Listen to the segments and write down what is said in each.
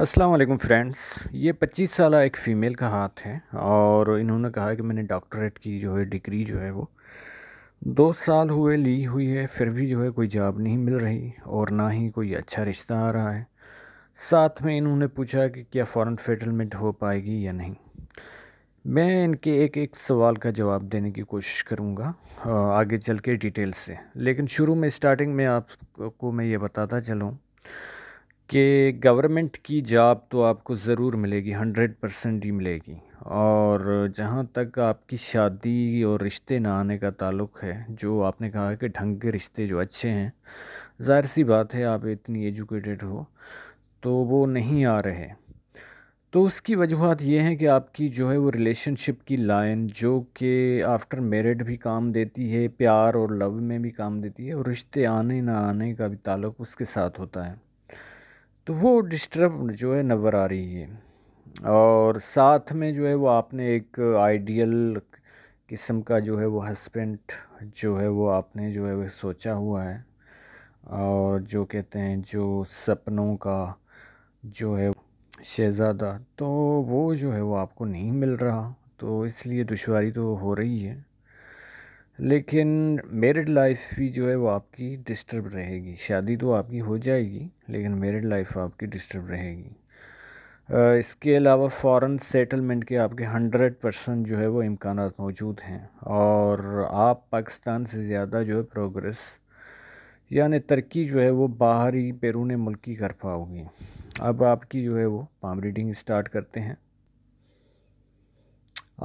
السلام علیکم فرینڈز یہ پچیس سالہ ایک فیمیل کا ہاتھ ہے اور انہوں نے کہا کہ میں نے ڈاکٹریٹ کی جو ہے ڈگری جو ہے وہ دو سال ہوئے لی ہوئی ہے پھر بھی جو ہے کوئی جاب نہیں مل رہی اور نہ ہی کوئی اچھا رشتہ آ رہا ہے ساتھ میں انہوں نے پوچھا کہ کیا فورن فیٹلمنٹ ہو پائے گی یا نہیں میں ان کے ایک ایک سوال کا جواب دینے کی کوشش کروں گا آگے چل کے ڈیٹیل سے لیکن شروع میں اسٹارٹنگ میں آپ کو میں یہ بتاتا چلوں کہ گورنمنٹ کی جاب تو آپ کو ضرور ملے گی ہنڈریڈ پرسینٹ ہی ملے گی اور جہاں تک آپ کی شادی اور رشتے نہ آنے کا تعلق ہے جو آپ نے کہا ہے کہ ڈھنگ کے رشتے جو اچھے ہیں ظاہر سی بات ہے آپ اتنی ایجوکیٹڈ ہو تو وہ نہیں آ رہے تو اس کی وجوہات یہ ہیں کہ آپ کی جو ہے وہ ریلیشن شپ کی لائن جو کہ آفٹر میرڈ بھی کام دیتی ہے پیار اور لو میں بھی کام دیتی ہے اور رشتے آنے نہ آنے کا بھی تعلق اس کے ساتھ ہوتا ہے تو وہ ڈسٹرب جو ہے نظر آ رہی ہے اور ساتھ میں جو ہے وہ آپ نے ایک آئیڈیل قسم کا جو ہے وہ ہسبینڈ جو ہے وہ آپ نے جو ہے وہ سوچا ہوا ہے اور جو کہتے ہیں جو سپنوں کا جو ہے شہزادہ تو وہ جو ہے وہ آپ کو نہیں مل رہا تو اس لیے دشواری تو ہو رہی ہے لیکن میرڈ لائف بھی جو ہے وہ آپ کی ڈسٹرب رہے گی شادی تو آپ کی ہو جائے گی لیکن میرڈ لائف آپ کی ڈسٹرب رہے گی اس کے علاوہ فارن سیٹلمنٹ کے آپ کے ہنڈریڈ پرسن جو ہے وہ امکانات موجود ہیں اور آپ پاکستان سے زیادہ جو ہے پروگرس یعنی ترقی جو ہے وہ باہری بیرون ملک کی کر پاؤ گی اب آپ کی جو ہے وہ پام ریڈنگ اسٹارٹ کرتے ہیں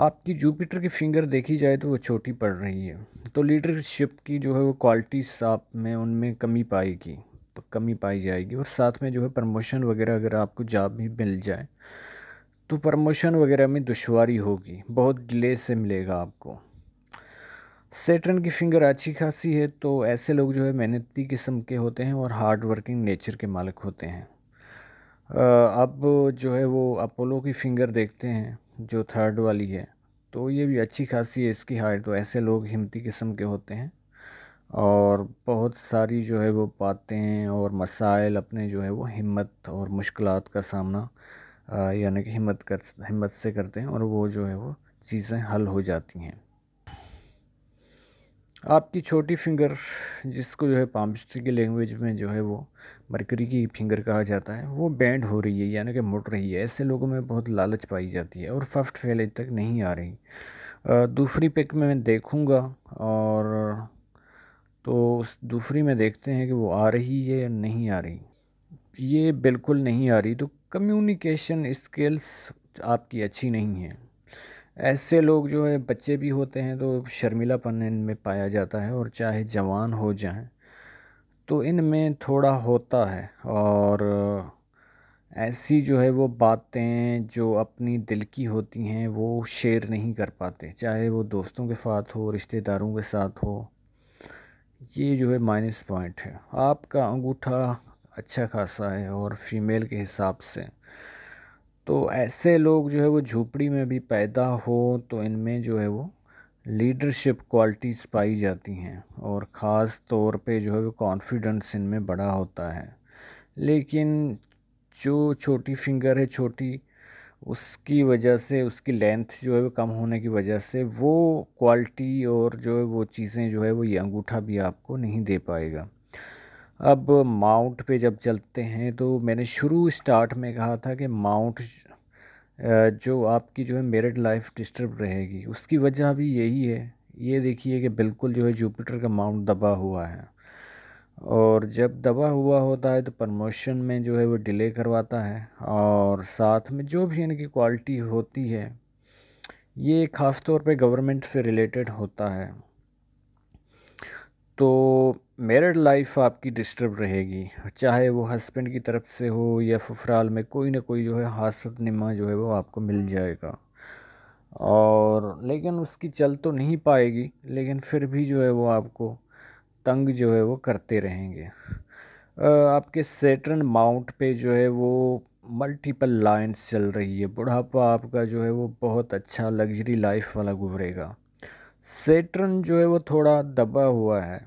آپ کی جوپیٹر کی فنگر دیکھی جائے تو وہ چھوٹی پڑ رہی ہے تو لیڈرشپ کی جو ہے وہ کوالٹیز آپ میں ان میں کمی پائے گی کمی پائی جائے گی اور ساتھ میں جو ہے پرموشن وغیرہ اگر آپ کو جاب بھی مل جائے تو پرموشن وغیرہ میں دشواری ہوگی بہت ڈیلے سے ملے گا آپ کو سیٹرن کی فنگر اچھی خاصی ہے تو ایسے لوگ جو ہے محنتی قسم کے ہوتے ہیں اور ہارڈ ورکنگ نیچر کے مالک ہوتے ہیں اب جو ہے وہ اپولو کی فنگر دیکھتے ہیں جو تھرڈ والی ہے تو یہ بھی اچھی خاصی ہے اس کی ہائٹ تو ایسے لوگ ہمتی قسم کے ہوتے ہیں اور بہت ساری جو ہے وہ پاتے ہیں اور مسائل اپنے جو ہے وہ ہمت اور مشکلات کا سامنا یعنی کہ ہمت کر ہمت سے کرتے ہیں اور وہ جو ہے وہ چیزیں حل ہو جاتی ہیں آپ کی چھوٹی فنگر جس کو جو ہے پامسٹری کی لینگویج میں جو ہے وہ مرکری کی فنگر کہا جاتا ہے وہ بینڈ ہو رہی ہے یعنی کہ مڑ رہی ہے ایسے لوگوں میں بہت لالچ پائی جاتی ہے اور ففٹ فیلے تک نہیں آ رہی دوسری پک میں دیکھوں گا اور تو اس دوسری میں دیکھتے ہیں کہ وہ آ رہی ہے یا نہیں آ رہی یہ بالکل نہیں آ رہی تو کمیونیکیشن اسکلس آپ کی اچھی نہیں ہیں ایسے لوگ جو ہے بچے بھی ہوتے ہیں تو شرمیلا پن ان میں پایا جاتا ہے اور چاہے جوان ہو جائیں تو ان میں تھوڑا ہوتا ہے اور ایسی جو ہے وہ باتیں جو اپنی دل کی ہوتی ہیں وہ شیئر نہیں کر پاتے چاہے وہ دوستوں کے ساتھ ہو رشتہ داروں کے ساتھ ہو یہ جو ہے مائنس پوائنٹ ہے آپ کا انگوٹھا اچھا خاصا ہے اور فیمیل کے حساب سے تو ایسے لوگ جو ہے وہ جھوپڑی میں بھی پیدا ہو تو ان میں جو ہے وہ لیڈرشپ کوالٹیز پائی جاتی ہیں اور خاص طور پہ جو ہے وہ کانفیڈنس ان میں بڑا ہوتا ہے لیکن جو چھوٹی فنگر ہے چھوٹی اس کی وجہ سے اس کی لینتھ جو ہے وہ کم ہونے کی وجہ سے وہ کوالٹی اور جو ہے وہ چیزیں جو ہے وہ یہ انگوٹھا بھی آپ کو نہیں دے پائے گا اب ماؤنٹ پہ جب چلتے ہیں تو میں نے شروع اسٹارٹ میں کہا تھا کہ ماؤنٹ جو آپ کی جو ہے میرٹ لائف ڈسٹرب رہے گی اس کی وجہ بھی یہی ہے یہ دیکھیے کہ بالکل جو ہے جوپیٹر کا ماؤنٹ دبا ہوا ہے اور جب دبا ہوا ہوتا ہے تو پرموشن میں جو ہے وہ ڈیلے کرواتا ہے اور ساتھ میں جو بھی ان کی کوالٹی ہوتی ہے یہ خاص طور پہ گورنمنٹ سے ریلیٹڈ ہوتا ہے تو میرڈ لائف آپ کی ڈسٹرب رہے گی چاہے وہ ہسبینڈ کی طرف سے ہو یا ففرال میں کوئی نہ کوئی جو ہے حاصل نما جو ہے وہ آپ کو مل جائے گا اور لیکن اس کی چل تو نہیں پائے گی لیکن پھر بھی جو ہے وہ آپ کو تنگ جو ہے وہ کرتے رہیں گے آپ کے سیٹرن ماؤنٹ پہ جو ہے وہ ملٹیپل لائنز چل رہی ہے بڑھاپا آپ کا جو ہے وہ بہت اچھا لگژری لائف والا گزرے گا سیٹرن جو ہے وہ تھوڑا دبا ہوا ہے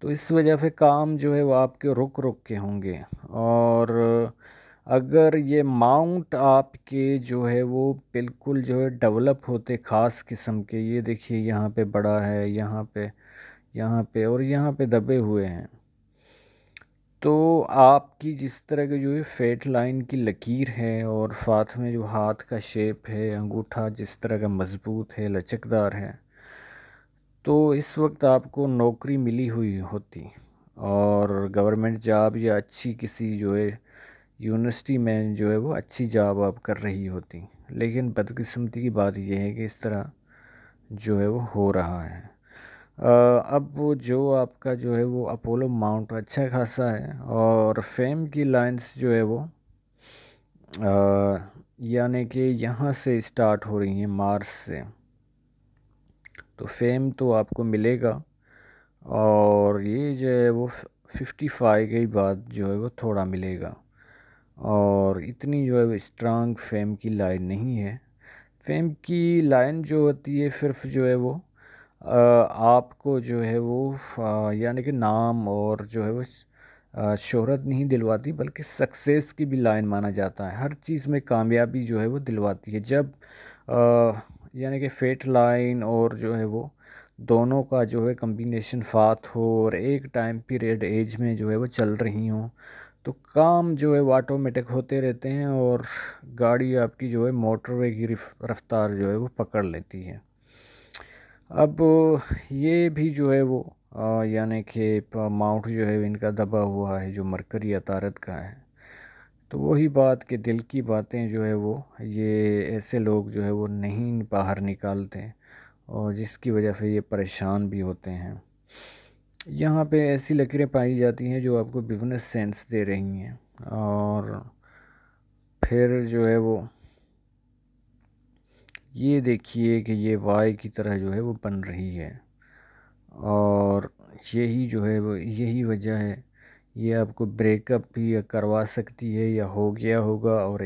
تو اس وجہ سے کام جو ہے وہ آپ کے رک رک کے ہوں گے اور اگر یہ ماؤنٹ آپ کے جو ہے وہ بالکل جو ہے ڈولپ ہوتے خاص قسم کے یہ دیکھیے یہاں پہ بڑا ہے یہاں پہ یہاں پہ اور یہاں پہ دبے ہوئے ہیں تو آپ کی جس طرح کے جو ہے فیٹ لائن کی لکیر ہے اور ساتھ میں جو ہاتھ کا شیپ ہے انگوٹھا جس طرح کا مضبوط ہے لچکدار ہے تو اس وقت آپ کو نوکری ملی ہوئی ہوتی اور گورنمنٹ جاب یا اچھی کسی جو ہے یونیورسٹی میں جو ہے وہ اچھی جاب آپ کر رہی ہوتی لیکن بدقسمتی کی بات یہ ہے کہ اس طرح جو ہے وہ ہو رہا ہے اب وہ جو آپ کا جو ہے وہ اپولو ماؤنٹ اچھا خاصا ہے اور فیم کی لائنس جو ہے وہ یعنی کہ یہاں سے اسٹارٹ ہو رہی ہیں مارس سے تو فیم تو آپ کو ملے گا اور یہ جو ہے وہ ففٹی فائی کے بعد جو ہے وہ تھوڑا ملے گا اور اتنی جو ہے وہ اسٹرانگ فیم کی لائن نہیں ہے فیم کی لائن جو ہوتی ہے صرف جو ہے وہ آپ کو جو ہے وہ یعنی کہ نام اور جو ہے وہ شہرت نہیں دلواتی بلکہ سکسیس کی بھی لائن مانا جاتا ہے ہر چیز میں کامیابی جو ہے وہ دلواتی ہے جب یعنی کہ فیٹ لائن اور جو ہے وہ دونوں کا جو ہے کمبینیشن فات ہو اور ایک ٹائم پیریڈ ایج میں جو ہے وہ چل رہی ہوں تو کام جو ہے وہ آٹومیٹک ہوتے رہتے ہیں اور گاڑی آپ کی جو ہے موٹر وے کی رفتار جو ہے وہ پکڑ لیتی ہے اب یہ بھی جو ہے وہ یعنی کہ ماؤنٹ جو ہے ان کا دبا ہوا ہے جو مرکری عطارت کا ہے تو وہی بات کہ دل کی باتیں جو ہے وہ یہ ایسے لوگ جو ہے وہ نہیں باہر نکالتے اور جس کی وجہ سے یہ پریشان بھی ہوتے ہیں یہاں پہ ایسی لکیریں پائی جاتی ہیں جو آپ کو بزنس سینس دے رہی ہیں اور پھر جو ہے وہ یہ دیکھیے کہ یہ وائی کی طرح جو ہے وہ بن رہی ہے اور یہی جو ہے وہ یہی وجہ ہے یہ آپ کو بریک اپ بھی کروا سکتی ہے یا ہو گیا ہوگا اور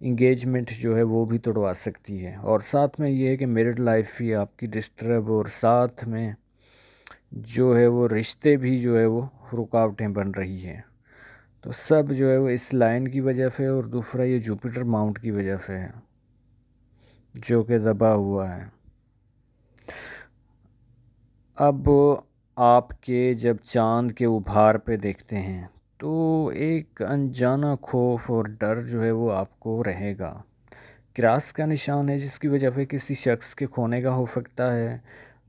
انگیجمنٹ جو ہے وہ بھی توڑوا سکتی ہے اور ساتھ میں یہ ہے کہ میرڈ لائف ہی آپ کی ڈسٹرب اور ساتھ میں جو ہے وہ رشتے بھی جو ہے وہ رکاوٹیں بن رہی ہیں تو سب جو ہے وہ اس لائن کی وجہ سے اور دوسرا یہ جوپیٹر ماؤنٹ کی وجہ سے ہے جو کہ دبا ہوا ہے اب آپ کے جب چاند کے ابھار پہ دیکھتے ہیں تو ایک انجانہ خوف اور ڈر جو ہے وہ آپ کو رہے گا کراس کا نشان ہے جس کی وجہ سے کسی شخص کے کھونے کا ہو سکتا ہے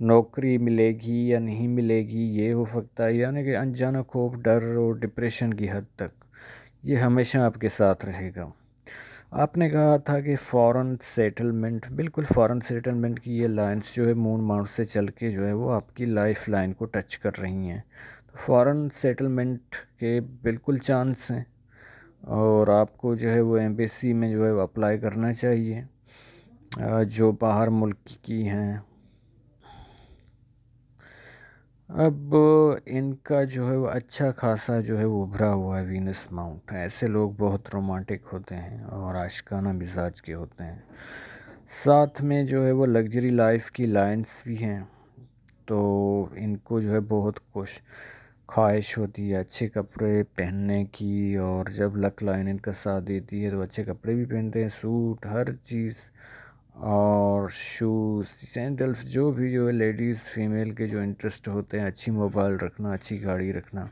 نوکری ملے گی یا نہیں ملے گی یہ ہو سکتا ہے یعنی کہ انجانہ خوف ڈر اور ڈپریشن کی حد تک یہ ہمیشہ آپ کے ساتھ رہے گا آپ نے کہا تھا کہ فورن سیٹلمنٹ بالکل فورن سیٹلمنٹ کی یہ لائنز جو ہے مون ماؤنٹ سے چل کے جو ہے وہ آپ کی لائف لائن کو ٹچ کر رہی ہیں فورن سیٹلمنٹ کے بالکل چانس ہیں اور آپ کو جو ہے وہ ایم بی سی میں جو ہے وہ اپلائی کرنا چاہیے جو باہر ملک کی ہیں اب ان کا جو ہے وہ اچھا خاصا جو ہے وہ ابھرا ہوا ہے وینس ماؤنٹ ایسے لوگ بہت رومانٹک ہوتے ہیں اور عاشقانہ مزاج کے ہوتے ہیں ساتھ میں جو ہے وہ لگژری لائف کی لائنس بھی ہیں تو ان کو جو ہے بہت خوش خواہش ہوتی ہے اچھے کپڑے پہننے کی اور جب لک لائن ان کا ساتھ دیتی ہے تو اچھے کپڑے بھی پہنتے ہیں سوٹ ہر چیز اور شوز سینڈلس جو بھی جو ہے لیڈیز فیمیل کے جو انٹرسٹ ہوتے ہیں اچھی موبائل رکھنا اچھی گاڑی رکھنا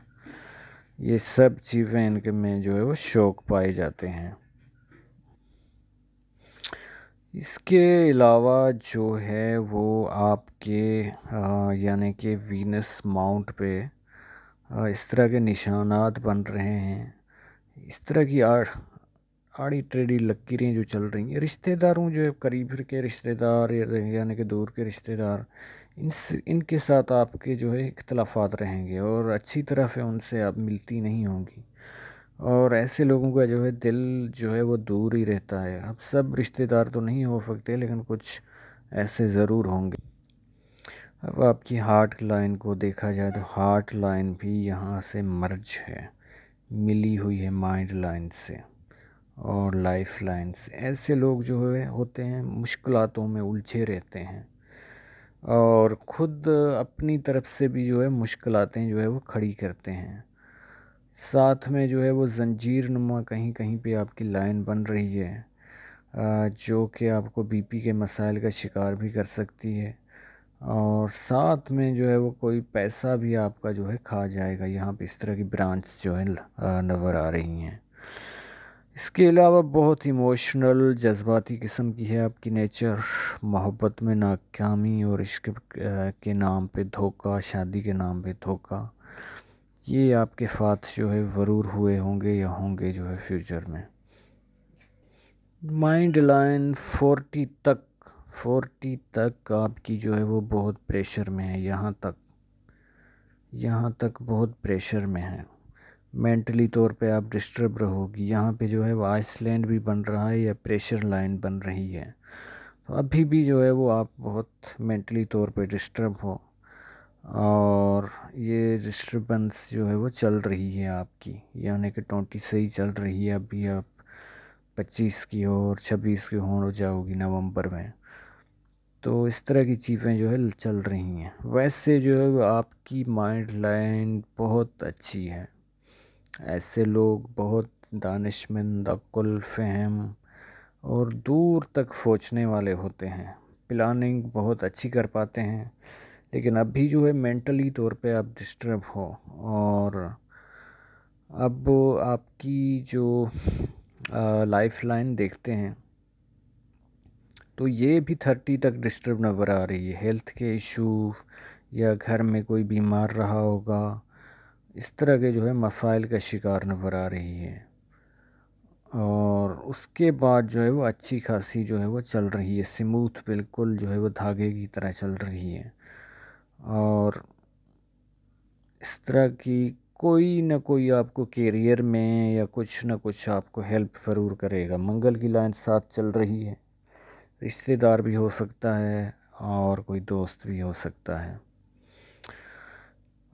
یہ سب چیزیں ان کے میں جو ہے وہ شوق پائے جاتے ہیں اس کے علاوہ جو ہے وہ آپ کے یعنی کہ وینس ماؤنٹ پہ اس طرح کے نشانات بن رہے ہیں اس طرح کی آرٹ آڑی ٹریڈی لکیریں جو چل رہی ہیں رشتہ داروں جو قریب کے رشتہ دار یعنی کہ دور کے رشتہ دار ان سے ان کے ساتھ آپ کے جو ہے اختلافات رہیں گے اور اچھی طرح سے ان سے آپ ملتی نہیں ہوں گی اور ایسے لوگوں کا جو ہے دل جو ہے وہ دور ہی رہتا ہے اب سب رشتہ دار تو نہیں ہو سکتے لیکن کچھ ایسے ضرور ہوں گے اب آپ کی ہارٹ لائن کو دیکھا جائے تو ہارٹ لائن بھی یہاں سے مرج ہے ملی ہوئی ہے مائنڈ لائن سے اور لائف لائنس ایسے لوگ جو ہے ہوتے ہیں مشکلاتوں میں الجھے رہتے ہیں اور خود اپنی طرف سے بھی جو ہے مشکلاتیں جو ہے وہ کھڑی کرتے ہیں ساتھ میں جو ہے وہ زنجیر نما کہیں کہیں پہ آپ کی لائن بن رہی ہے جو کہ آپ کو بی پی کے مسائل کا شکار بھی کر سکتی ہے اور ساتھ میں جو ہے وہ کوئی پیسہ بھی آپ کا جو ہے کھا جائے گا یہاں پہ اس طرح کی برانچ جو ہے نظر آ رہی ہیں اس کے علاوہ بہت ایموشنل جذباتی قسم کی ہے آپ کی نیچر محبت میں ناکامی اور عشق کے نام پہ دھوکہ شادی کے نام پہ دھوکہ یہ آپ کے فات جو ہے ورور ہوئے ہوں گے یا ہوں گے جو ہے فیوچر میں مائنڈ لائن فورٹی تک فورٹی تک آپ کی جو ہے وہ بہت پریشر میں ہے یہاں تک یہاں تک بہت پریشر میں ہے مینٹلی طور پہ آپ ڈسٹرب رہو گی یہاں پہ جو ہے وہ آئس لینڈ بھی بن رہا ہے یا پریشر لائن بن رہی ہے ابھی بھی جو ہے وہ آپ بہت مینٹلی طور پہ ڈسٹرب ہو اور یہ ڈسٹربنس جو ہے وہ چل رہی ہے آپ کی یعنی کہ ٹونٹی سے ہی چل رہی ہے ابھی آپ پچیس کی ہو اور چھبیس کی ہو جاؤ گی نومبر میں تو اس طرح کی چیزیں جو ہے چل رہی ہیں ویسے جو ہے وہ آپ کی مائنڈ لائن بہت اچھی ہے ایسے لوگ بہت دانشمند عقل فہم اور دور تک سوچنے والے ہوتے ہیں پلاننگ بہت اچھی کر پاتے ہیں لیکن اب بھی جو ہے مینٹلی طور پہ آپ ڈسٹرب ہو اور اب آپ کی جو لائف لائن دیکھتے ہیں تو یہ بھی تھرٹی تک ڈسٹرب نظر آ رہی ہے ہیلتھ کے ایشو یا گھر میں کوئی بیمار رہا ہوگا اس طرح کے جو ہے مسائل کا شکار نظر آ رہی ہے اور اس کے بعد جو ہے وہ اچھی خاصی جو ہے وہ چل رہی ہے سموتھ بالکل جو ہے وہ دھاگے کی طرح چل رہی ہے اور اس طرح کی کوئی نہ کوئی آپ کو کیریئر میں یا کچھ نہ کچھ آپ کو ہیلپ ضرور کرے گا منگل کی لائن ساتھ چل رہی ہے رشتے دار بھی ہو سکتا ہے اور کوئی دوست بھی ہو سکتا ہے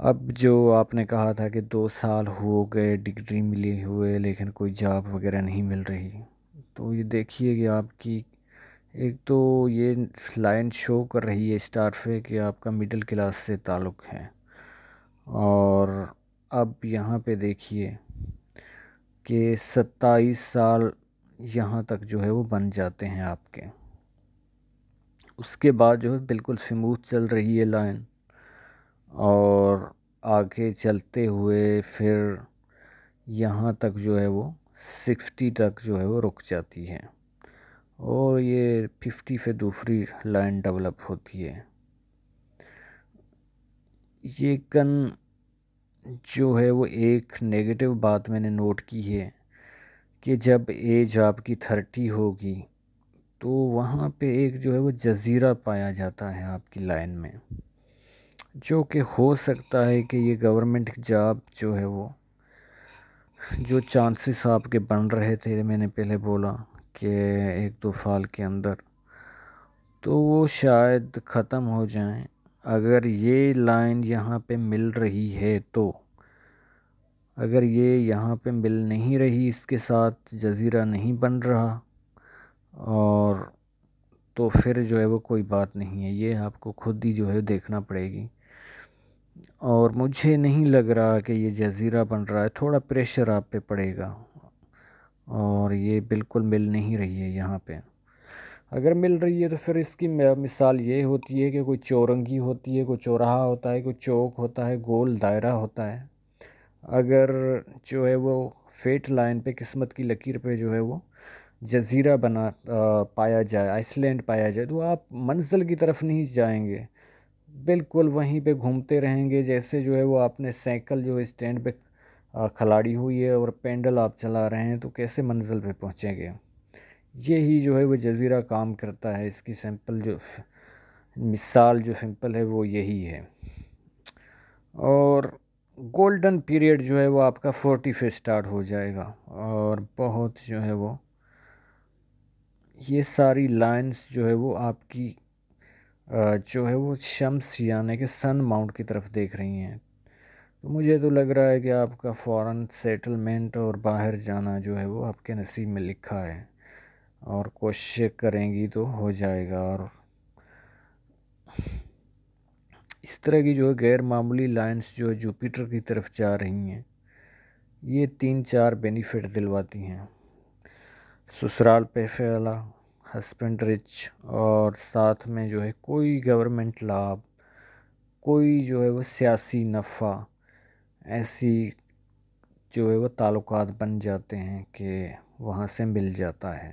اب جو آپ نے کہا تھا کہ دو سال ہو گئے ڈگری ملی ہوئے لیکن کوئی جاب وغیرہ نہیں مل رہی تو یہ دیکھیے کہ آپ کی ایک تو یہ لائن شو کر رہی ہے اسٹارٹ پہ کہ آپ کا مڈل کلاس سے تعلق ہے اور اب یہاں پہ دیکھیے کہ ستائیس سال یہاں تک جو ہے وہ بن جاتے ہیں آپ کے اس کے بعد جو ہے بالکل سموتھ چل رہی ہے لائن اور آگے چلتے ہوئے پھر یہاں تک جو ہے وہ سکسٹی تک جو ہے وہ رک جاتی ہے اور یہ ففٹی سے دوسری لائن ڈیولپ ہوتی ہے یہ گن جو ہے وہ ایک نگیٹو بات میں نے نوٹ کی ہے کہ جب ایج آپ کی تھرٹی ہوگی تو وہاں پہ ایک جو ہے وہ جزیرہ پایا جاتا ہے آپ کی لائن میں جو کہ ہو سکتا ہے کہ یہ گورنمنٹ جاب جو ہے وہ جو چانسز آپ کے بن رہے تھے میں نے پہلے بولا کہ ایک دو سال کے اندر تو وہ شاید ختم ہو جائیں اگر یہ لائن یہاں پہ مل رہی ہے تو اگر یہ یہاں پہ مل نہیں رہی اس کے ساتھ جزیرہ نہیں بن رہا اور تو پھر جو ہے وہ کوئی بات نہیں ہے یہ آپ کو خود ہی جو ہے دیکھنا پڑے گی اور مجھے نہیں لگ رہا کہ یہ جزیرہ بن رہا ہے تھوڑا پریشر آپ پہ پڑے گا اور یہ بالکل مل نہیں رہی ہے یہاں پہ اگر مل رہی ہے تو پھر اس کی مثال یہ ہوتی ہے کہ کوئی چورنگی ہوتی ہے کوئی چوراہا ہوتا ہے کوئی چوک ہوتا ہے گول دائرہ ہوتا ہے اگر جو ہے وہ فیٹ لائن پہ قسمت کی لکیر پہ جو ہے وہ جزیرہ بنا پایا جائے آئس لینڈ پایا جائے تو آپ منزل کی طرف نہیں جائیں گے بالکل وہیں پہ گھومتے رہیں گے جیسے جو ہے وہ آپ نے سائیکل جو اسٹینڈ پہ کھلاڑی ہوئی ہے اور پینڈل آپ چلا رہے ہیں تو کیسے منزل پہ پہنچیں گے یہی جو ہے وہ جزیرہ کام کرتا ہے اس کی سمپل جو مثال جو سمپل ہے وہ یہی ہے اور گولڈن پیریڈ جو ہے وہ آپ کا فورٹی پہ اسٹارٹ ہو جائے گا اور بہت جو ہے وہ یہ ساری لائنز جو ہے وہ آپ کی جو ہے وہ شمس یعنی کہ سن ماؤنٹ کی طرف دیکھ رہی ہیں تو مجھے تو لگ رہا ہے کہ آپ کا فوراً سیٹلمنٹ اور باہر جانا جو ہے وہ آپ کے نصیب میں لکھا ہے اور کوشش کریں گی تو ہو جائے گا اور اس طرح کی جو ہے غیر معمولی لائنس جو ہے جوپیٹر کی طرف جا رہی ہیں یہ تین چار بینیفٹ دلواتی ہیں سسرال پیفے فیلا رچ اور ساتھ میں جو ہے کوئی گورنمنٹ لابھ کوئی جو ہے وہ سیاسی نفع ایسی جو ہے وہ تعلقات بن جاتے ہیں کہ وہاں سے مل جاتا ہے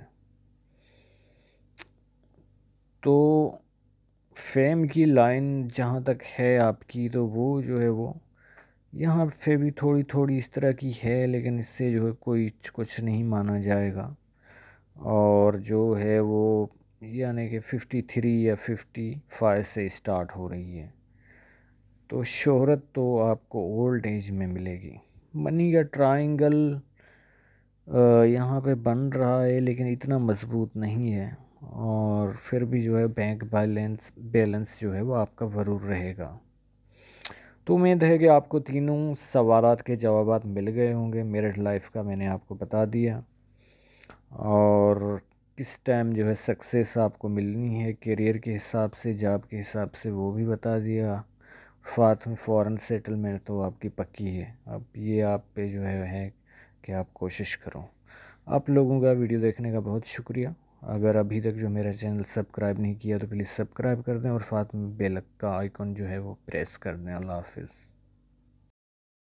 تو فیم کی لائن جہاں تک ہے آپ کی تو وہ جو ہے وہ یہاں پہ بھی تھوڑی تھوڑی اس طرح کی ہے لیکن اس سے جو ہے کوئی کچھ نہیں مانا جائے گا اور جو ہے وہ یعنی کہ ففٹی تھری یا ففٹی فائیو سے اسٹارٹ ہو رہی ہے تو شہرت تو آپ کو اولڈ ایج میں ملے گی منی کا ٹرائنگل یہاں پہ بن رہا ہے لیکن اتنا مضبوط نہیں ہے اور پھر بھی جو ہے بینک بیلنس بیلنس جو ہے وہ آپ کا ضرور رہے گا تو امید ہے کہ آپ کو تینوں سوالات کے جوابات مل گئے ہوں گے میرٹ لائف کا میں نے آپ کو بتا دیا اور کس ٹائم جو ہے سکسیس آپ کو ملنی ہے کیریئر کے حساب سے جاب کے حساب سے وہ بھی بتا دیا ساتھ میں فوراً سیٹلمنٹ تو آپ کی پکی ہے اب یہ آپ پہ جو ہے کہ آپ کوشش کرو آپ لوگوں کا ویڈیو دیکھنے کا بہت شکریہ اگر ابھی تک جو میرا چینل سبسکرائب نہیں کیا تو پلیز سبسکرائب کر دیں اور ساتھ میں بیلک کا آئیکن جو ہے وہ پریس کر دیں اللہ حافظ